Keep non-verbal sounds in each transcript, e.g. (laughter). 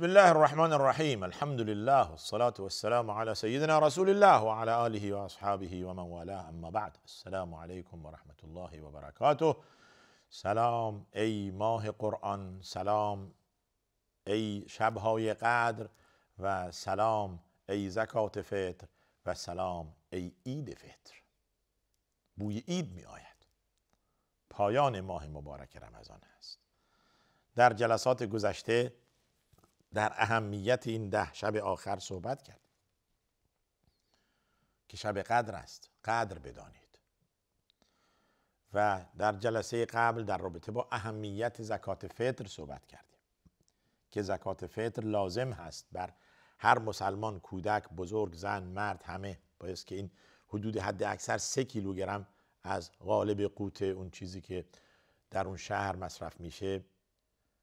بسم الله الرحمن الرحيم الحمد لله والصلاة والسلام على سيدنا رسول الله وعلى آله وأصحابه ومن والاه أما بعد السلام عليكم ورحمة الله وبركاته سلام ای ماه قرآن سلام ای شبهای قدر و سلام ای زکات فطر و سلام ای اید فطر بوی عید می آید پایان ماه مبارک رمضان است در جلسات گذشته در اهمیت این ده شب آخر صحبت کرد که شب قدر است قدر بدانید و در جلسه قبل در رابطه با اهمیت زکات فطر صحبت کردیم که زکات فطر لازم هست بر هر مسلمان کودک بزرگ زن مرد همه باید که این حدود حد اکثر سه کیلوگرم از غالب قوت اون چیزی که در اون شهر مصرف میشه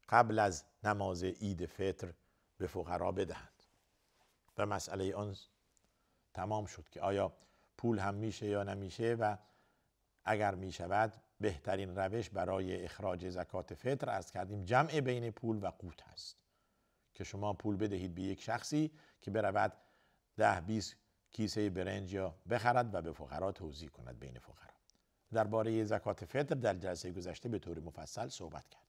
قبل از نماز عید فطر به فقرا بدهند و مسئله آن تمام شد که آیا پول هم میشه یا نمیشه و اگر میشود بهترین روش برای اخراج زکات فطر از کردیم جمع بین پول و قوت هست که شما پول بدهید به یک شخصی که برود ده 20 کیسه برنج یا بخرد و به فقرا توضیح کند بین فقرا درباره زکات فطر در جلسه گذشته به طور مفصل صحبت کرد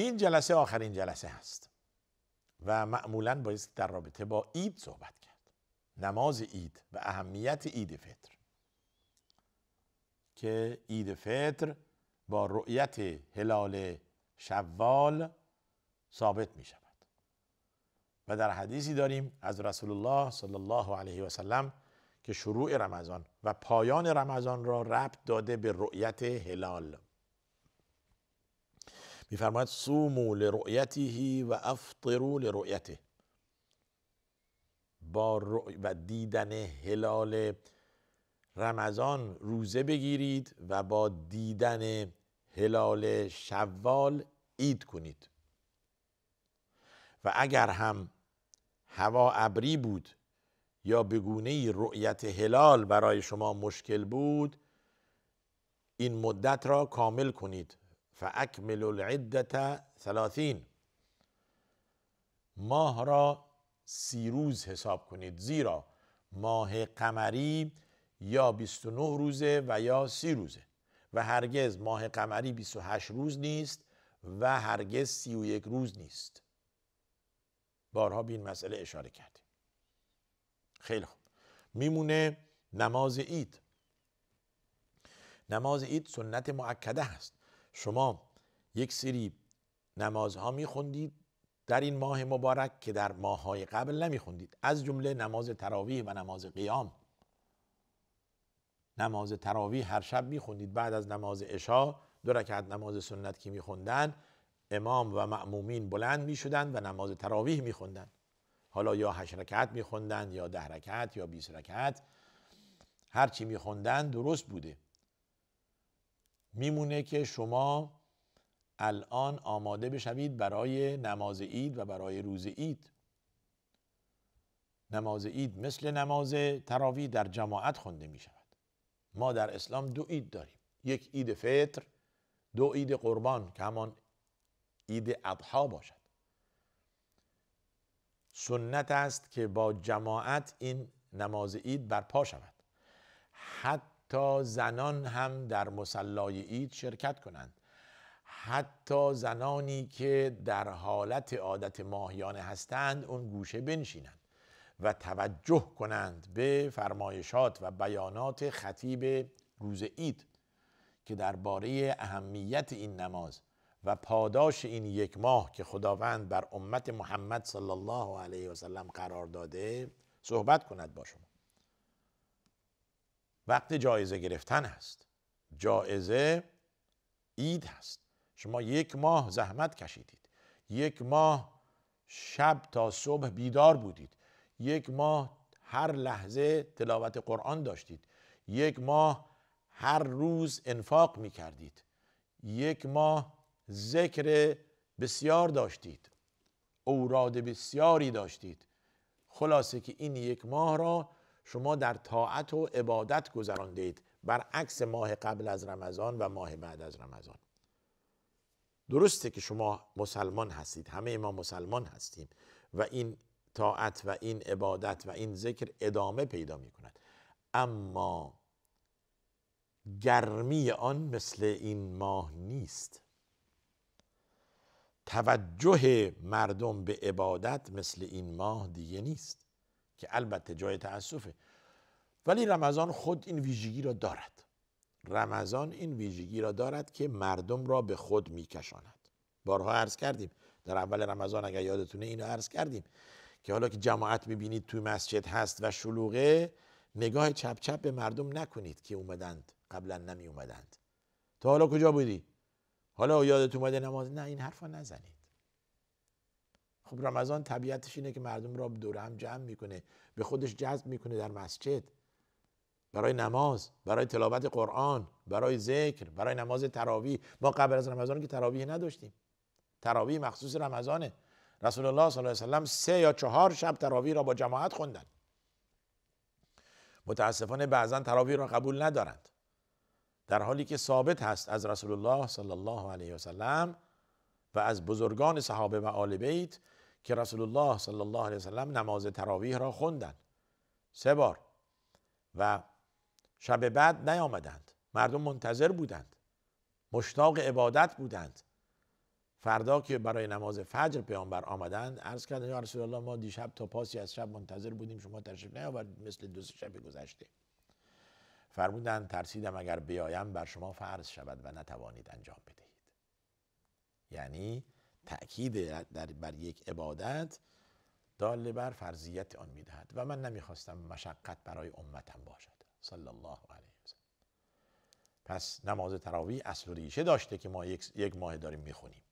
این جلسه آخرین جلسه هست و معمولا باید در رابطه با اید صحبت کرد نماز عید و اهمیت عید فطر که عید فطر با رؤیت هلال شوال ثابت می شود و در حدیثی داریم از رسول الله صلی الله علیه و سلم که شروع رمضان و پایان رمضان را ربط داده به رؤیت هلال میفرماید سومو لرؤیته و افطرو لرؤیته با و دیدن هلال رمضان روزه بگیرید و با دیدن هلال شوال اید کنید و اگر هم هوا ابری بود یا به گونه رؤیت هلال برای شما مشکل بود این مدت را کامل کنید فاکمل العده ثلاثین ماه را سی روز حساب کنید زیرا ماه قمری یا 29 روزه و یا سی روزه و هرگز ماه قمری 28 روز نیست و هرگز 31 روز نیست بارها به این مسئله اشاره کردیم خیلی خوب میمونه نماز عید نماز عید سنت معکده هست شما یک سری نمازها میخوندید در این ماه مبارک که در ماههای قبل نمیخوندید از جمله نماز تراویح و نماز قیام نماز تراویح هر شب میخوندید بعد از نماز عشا دو رکعت نماز سنت که میخوندن امام و معمومین بلند میشدن و نماز تراویح میخوندن حالا یا هشت رکعت میخوندن یا ده رکعت یا بیست رکعت هرچی چی میخوندن درست بوده میمونه که شما الان آماده بشوید برای نماز عید و برای روز عید نماز عید مثل نماز تراوی در جماعت خونده می شود ما در اسلام دو عید داریم یک عید فطر دو عید قربان که همان عید اضحا باشد سنت است که با جماعت این نماز عید برپا شود حتی تا زنان هم در مسلای عید شرکت کنند حتی زنانی که در حالت عادت ماهیانه هستند اون گوشه بنشینند و توجه کنند به فرمایشات و بیانات خطیب روز عید که درباره اهمیت این نماز و پاداش این یک ماه که خداوند بر امت محمد صلی الله علیه و سلم قرار داده صحبت کند با شما وقت جایزه گرفتن است جایزه اید هست شما یک ماه زحمت کشیدید یک ماه شب تا صبح بیدار بودید یک ماه هر لحظه تلاوت قرآن داشتید یک ماه هر روز انفاق می کردید یک ماه ذکر بسیار داشتید اوراد بسیاری داشتید خلاصه که این یک ماه را شما در طاعت و عبادت گذراندید برعکس ماه قبل از رمضان و ماه بعد از رمضان درسته که شما مسلمان هستید همه ما مسلمان هستیم و این طاعت و این عبادت و این ذکر ادامه پیدا می کند اما گرمی آن مثل این ماه نیست توجه مردم به عبادت مثل این ماه دیگه نیست که البته جای تاسفه ولی رمضان خود این ویژگی را دارد رمضان این ویژگی را دارد که مردم را به خود میکشاند بارها عرض کردیم در اول رمضان اگر یادتونه اینو عرض کردیم که حالا که جماعت میبینید توی مسجد هست و شلوغه نگاه چپ چپ به مردم نکنید که اومدند قبلا نمی اومدند تا حالا کجا بودی حالا یادت اومده نماز نه این حرفا نزنید خب رمضان طبیعتش اینه که مردم را دور هم جمع میکنه به خودش جذب میکنه در مسجد برای نماز برای تلاوت قرآن برای ذکر برای نماز تراوی ما قبل از رمضان که تراوی نداشتیم تراویح مخصوص رمضانه رسول الله صلی الله علیه و سه یا چهار شب تراویح را با جماعت خوندن متاسفانه بعضا تراویح را قبول ندارند در حالی که ثابت هست از رسول الله صلی الله علیه و و از بزرگان صحابه و آل بیت که رسول الله صلی الله علیه وسلم نماز تراویح را خوندن سه بار و شب بعد نیامدند مردم منتظر بودند مشتاق عبادت بودند فردا که برای نماز فجر پیامبر آمدند عرض کردن یا رسول الله ما دیشب تا پاسی از شب منتظر بودیم شما تشریف نیاوردید مثل دو شب گذشته فرمودند ترسیدم اگر بیایم بر شما فرض شود و نتوانید انجام بدهید یعنی تأکید در بر یک عبادت دال بر فرضیت آن میدهد و من نمیخواستم مشقت برای امتم باشد صلی الله علیه وسلم پس نماز تراوی اصل و ریشه داشته که ما یک, ماه داریم میخونیم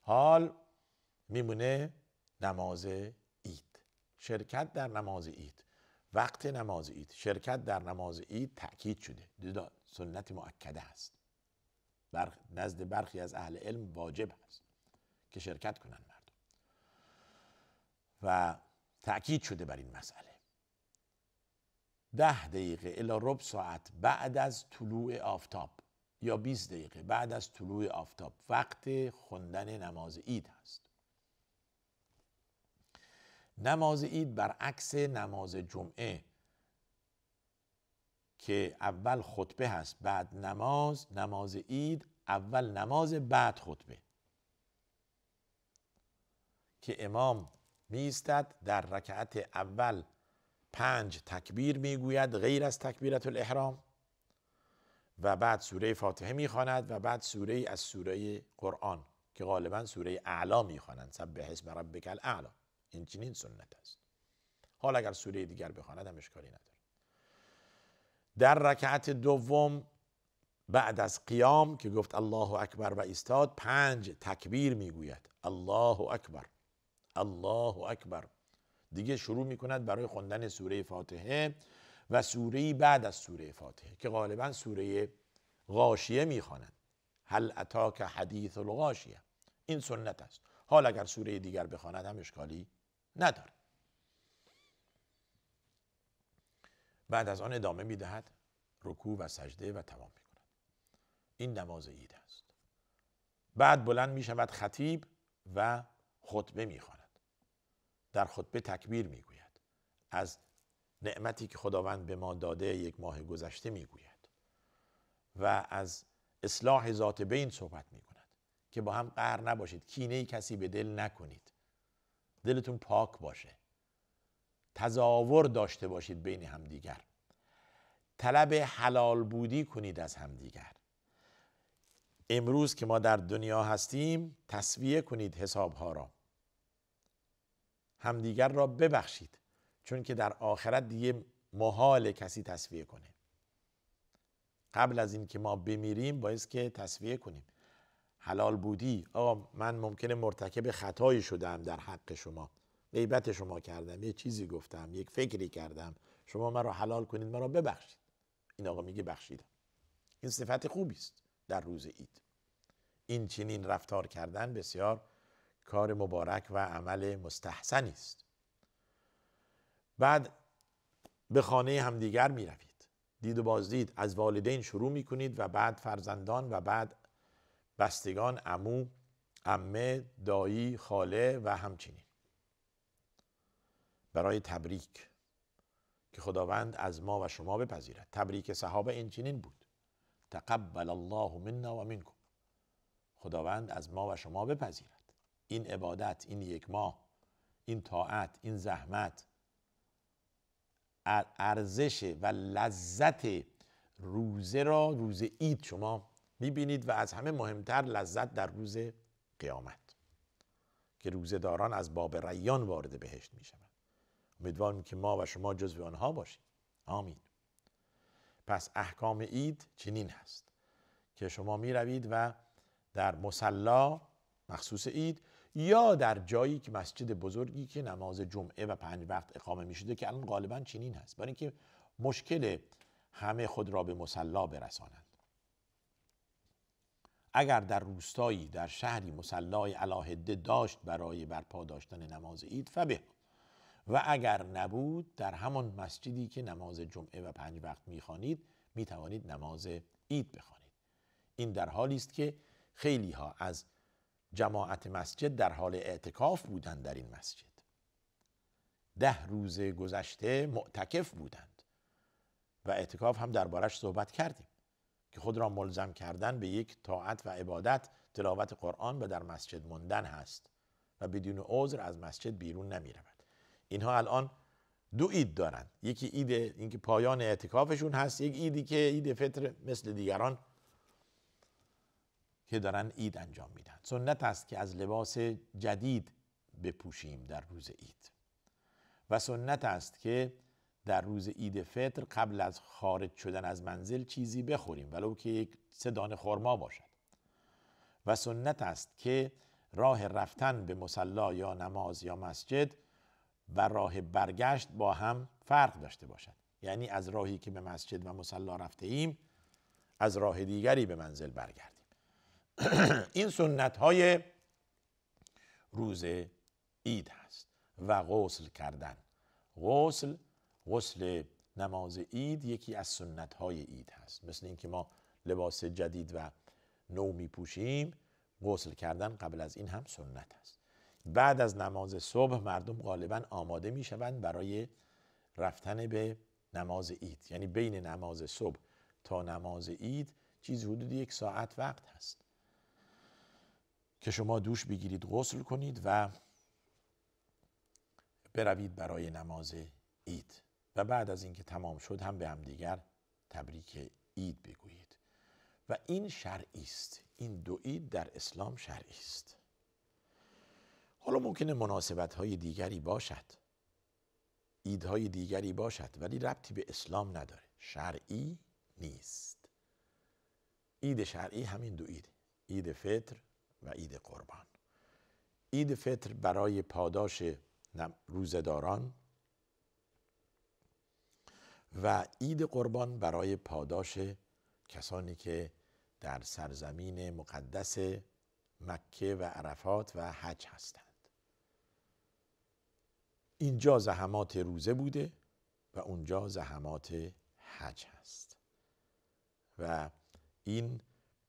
حال میمونه نماز اید شرکت در نماز اید وقت نماز اید شرکت در نماز اید تاکید شده سنت مؤکده است بر نزد برخی از اهل علم واجب هست که شرکت کنن مردم و تأکید شده بر این مسئله ده دقیقه الا رب ساعت بعد از طلوع آفتاب یا 20 دقیقه بعد از طلوع آفتاب وقت خوندن نماز عید هست نماز عید برعکس نماز جمعه که اول خطبه هست بعد نماز نماز عید اول نماز بعد خطبه که امام میستد در رکعت اول پنج تکبیر میگوید غیر از تکبیرت الاحرام و بعد سوره فاتحه میخواند و بعد سوره از سوره قرآن که غالبا سوره اعلا میخوانند سبح رب ربک اعلا این چنین سنت است حال اگر سوره دیگر بخواند هم اشکالی ندارد. در رکعت دوم بعد از قیام که گفت الله اکبر و ایستاد پنج تکبیر میگوید الله اکبر الله اکبر دیگه شروع میکند برای خوندن سوره فاتحه و سوره بعد از سوره فاتحه که غالبا سوره غاشیه میخوانند هل اتاک حدیث الغاشیه این سنت است حال اگر سوره دیگر بخواند هم اشکالی نداره بعد از آن ادامه می دهد رکوع و سجده و تمام می کند این نماز عید است بعد بلند می شود خطیب و خطبه می خواند در خطبه تکبیر می گوید از نعمتی که خداوند به ما داده یک ماه گذشته می گوید و از اصلاح ذات بین صحبت می کند که با هم قهر نباشید کینه کسی به دل نکنید دلتون پاک باشه تظاور داشته باشید بین همدیگر طلب حلال بودی کنید از همدیگر امروز که ما در دنیا هستیم تصویه کنید حسابها را همدیگر را ببخشید چون که در آخرت دیگه محال کسی تصویه کنه قبل از اینکه ما بمیریم باید که تصویه کنیم حلال بودی آقا من ممکنه مرتکب خطایی شدم در حق شما غیبت شما کردم یه چیزی گفتم یک فکری کردم شما مرا حلال کنید مرا ببخشید این آقا میگه بخشید این صفت خوبی است در روز عید این چنین رفتار کردن بسیار کار مبارک و عمل مستحسنی است بعد به خانه همدیگر می روید دید و بازدید از والدین شروع می کنید و بعد فرزندان و بعد بستگان امو امه دایی خاله و همچنین برای تبریک که خداوند از ما و شما بپذیرد تبریک صحابه این بود تقبل الله منا و منکم خداوند از ما و شما بپذیرد این عبادت این یک ماه این طاعت این زحمت ارزش و لذت روزه را روز اید شما میبینید و از همه مهمتر لذت در روز قیامت که روزه داران از باب ریان وارد بهشت میشوند امیدواریم که ما و شما جزو آنها باشیم آمین پس احکام اید چنین هست که شما می روید و در مسلا مخصوص اید یا در جایی که مسجد بزرگی که نماز جمعه و پنج وقت اقامه می شده که الان غالبا چنین هست برای اینکه مشکل همه خود را به مسلا برسانند اگر در روستایی در شهری مسلای علاهده داشت برای برپا داشتن نماز اید فبه و اگر نبود در همان مسجدی که نماز جمعه و پنج وقت میخوانید میتوانید نماز عید بخوانید این در حالی است که خیلی ها از جماعت مسجد در حال اعتکاف بودند در این مسجد ده روز گذشته معتکف بودند و اعتکاف هم دربارش صحبت کردیم که خود را ملزم کردن به یک طاعت و عبادت تلاوت قرآن و در مسجد ماندن هست و بدون عذر از مسجد بیرون نمی اینها الان دو اید دارند یکی اید اینکه پایان اعتکافشون هست یک ایدی که اید فطر مثل دیگران که دارن اید انجام میدن سنت است که از لباس جدید بپوشیم در روز اید و سنت است که در روز اید فطر قبل از خارج شدن از منزل چیزی بخوریم ولو که یک سه دانه خرما باشد و سنت است که راه رفتن به مسلا یا نماز یا مسجد و راه برگشت با هم فرق داشته باشد یعنی از راهی که به مسجد و مسلا رفته ایم از راه دیگری به منزل برگردیم (clears throat) این سنت های روز عید هست و غسل کردن غسل غسل نماز عید یکی از سنت های عید هست مثل اینکه ما لباس جدید و نو می پوشیم غسل کردن قبل از این هم سنت است بعد از نماز صبح مردم غالبا آماده می شوند برای رفتن به نماز اید یعنی بین نماز صبح تا نماز عید چیز حدود یک ساعت وقت هست که شما دوش بگیرید غسل کنید و بروید برای نماز عید و بعد از اینکه تمام شد هم به همدیگر تبریک عید بگویید و این شرعی است این دو عید در اسلام شرعی است حالا ممکنه مناسبت های دیگری باشد های دیگری باشد ولی ربطی به اسلام نداره شرعی نیست اید شرعی همین دو اید اید فطر و اید قربان اید فطر برای پاداش روزداران و اید قربان برای پاداش کسانی که در سرزمین مقدس مکه و عرفات و حج هستند اینجا زحمات روزه بوده و اونجا زحمات حج هست و این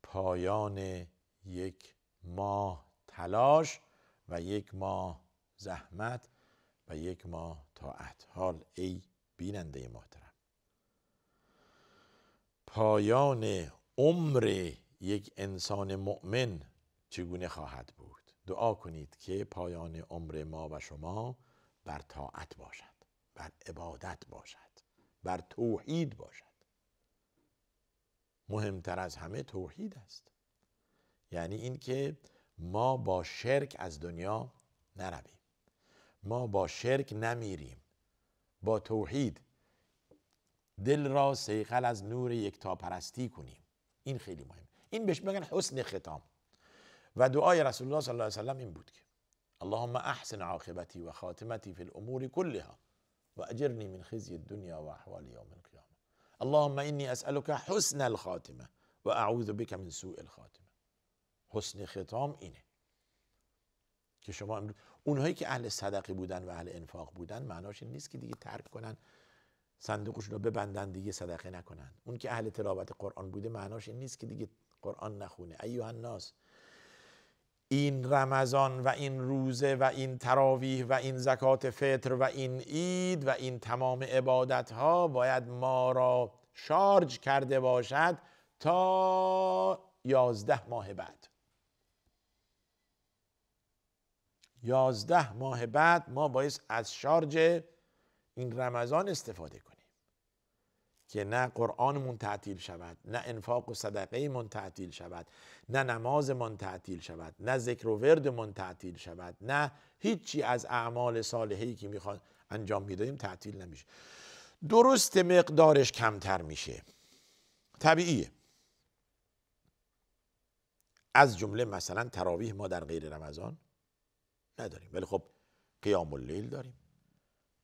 پایان یک ماه تلاش و یک ماه زحمت و یک ماه طاعت حال ای بیننده محترم پایان عمر یک انسان مؤمن چگونه خواهد بود دعا کنید که پایان عمر ما و شما بر طاعت باشد بر عبادت باشد بر توحید باشد مهمتر از همه توحید است یعنی اینکه ما با شرک از دنیا نرویم ما با شرک نمیریم با توحید دل را سیقل از نور یکتاپرستی کنیم این خیلی مهم این بهش میگن حسن ختام و دعای رسول الله صلی الله علیه و سلم این بود که اللهم احسن عاقبتي وخاتمتي في الامور كلها واجرني من خزي الدنيا واحوال يوم القيامه اللهم اني اسالك حسن الخاتمه واعوذ بك من سوء الخاتمه حسن ختام اینه که شما اونهایی که اهل صدقی بودن و اهل انفاق بودن معناش این نیست که دیگه ترک کنن صندوقشون رو ببندن دیگه صدقه نکنن اون که اهل تلاوت قرآن بوده معناش این نیست که دیگه قرآن نخونه ایوه الناس این رمضان و این روزه و این تراویح و این زکات فطر و این عید و این تمام عبادت ها باید ما را شارج کرده باشد تا یازده ماه بعد یازده ماه بعد ما باید از شارج این رمضان استفاده کنیم که نه قرآنمون تعطیل شود نه انفاق و صدقه من تعطیل شود نه نمازمان تعطیل شود نه ذکر و وردمون تعطیل شود نه هیچی از اعمال صالحی که میخواد انجام میدادیم تعطیل نمیشه درست مقدارش کمتر میشه طبیعیه از جمله مثلا تراویح ما در غیر رمضان نداریم ولی خب قیام اللیل داریم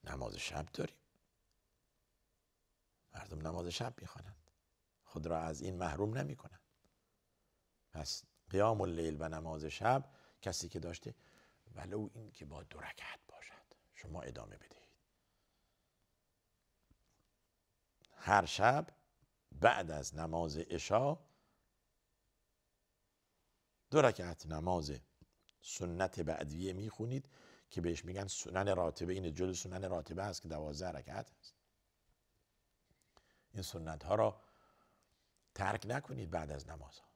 نماز شب داریم مردم نماز شب میخوانند خود را از این محروم نمی کنند پس قیام اللیل و نماز شب کسی که داشته ولو این که با درکت باشد شما ادامه بدهید هر شب بعد از نماز اشا دو رکعت نماز سنت بعدیه میخونید که بهش میگن سنن راتبه این جل سنن راتبه است که دوازده رکعت است. این سنت ها را ترک نکنید بعد از نماز ها.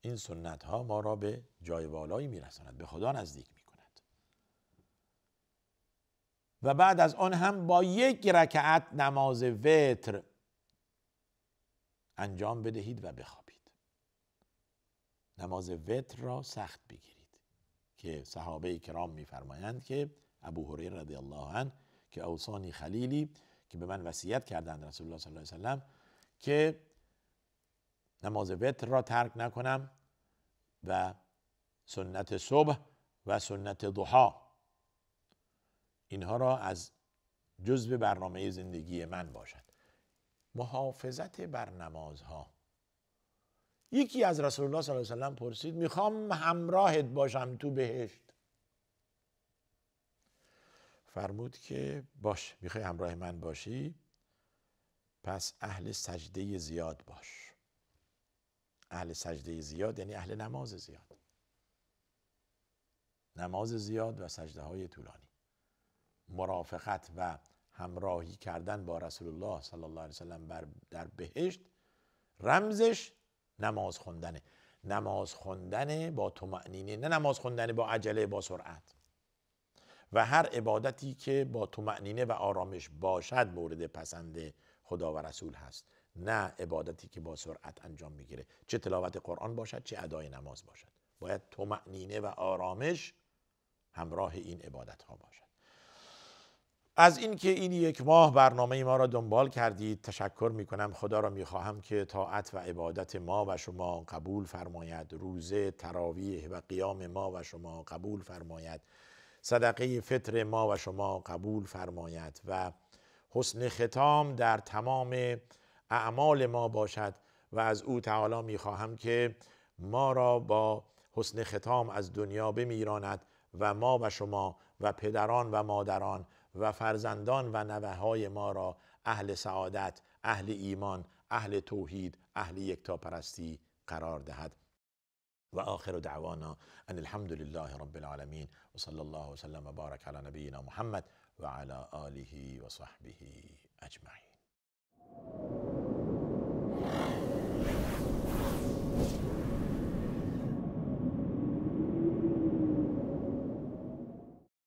این سنت ها ما را به جای والایی میرساند به خدا نزدیک می کند و بعد از آن هم با یک رکعت نماز وتر انجام بدهید و بخوابید نماز وتر را سخت بگیرید که صحابه کرام میفرمایند که ابو هریره رضی الله عنه که اوصانی خلیلی که به من وصیت کردند رسول الله صلی الله علیه وسلم که نماز وتر را ترک نکنم و سنت صبح و سنت دوها اینها را از جزء برنامه زندگی من باشد محافظت بر نمازها یکی از رسول الله صلی الله علیه وسلم پرسید میخوام همراهت باشم تو بهشت فرمود که باش میخوای همراه من باشی پس اهل سجده زیاد باش اهل سجده زیاد یعنی اهل نماز زیاد نماز زیاد و سجده های طولانی مرافقت و همراهی کردن با رسول الله صلی الله علیه وسلم در بهشت رمزش نماز خوندنه نماز خوندن با تمعنینه نه نماز خوندن با عجله با سرعت و هر عبادتی که با تمعنینه و آرامش باشد مورد پسند خدا و رسول هست نه عبادتی که با سرعت انجام میگیره چه تلاوت قرآن باشد چه ادای نماز باشد باید تمعنینه و آرامش همراه این عبادت ها باشد از اینکه این یک ماه برنامه ما را دنبال کردید تشکر می کنم خدا را می خواهم که طاعت و عبادت ما و شما قبول فرماید روزه تراویح و قیام ما و شما قبول فرماید صدقه فطر ما و شما قبول فرماید و حسن ختام در تمام اعمال ما باشد و از او تعالی میخواهم که ما را با حسن ختام از دنیا بمیراند و ما و شما و پدران و مادران و فرزندان و نوه های ما را اهل سعادت، اهل ایمان، اهل توحید، اهل یکتاپرستی قرار دهد واخر دعوانا ان الحمد لله رب العالمين وصلى الله وسلم وبارك على نبينا محمد وعلى اله وصحبه اجمعين.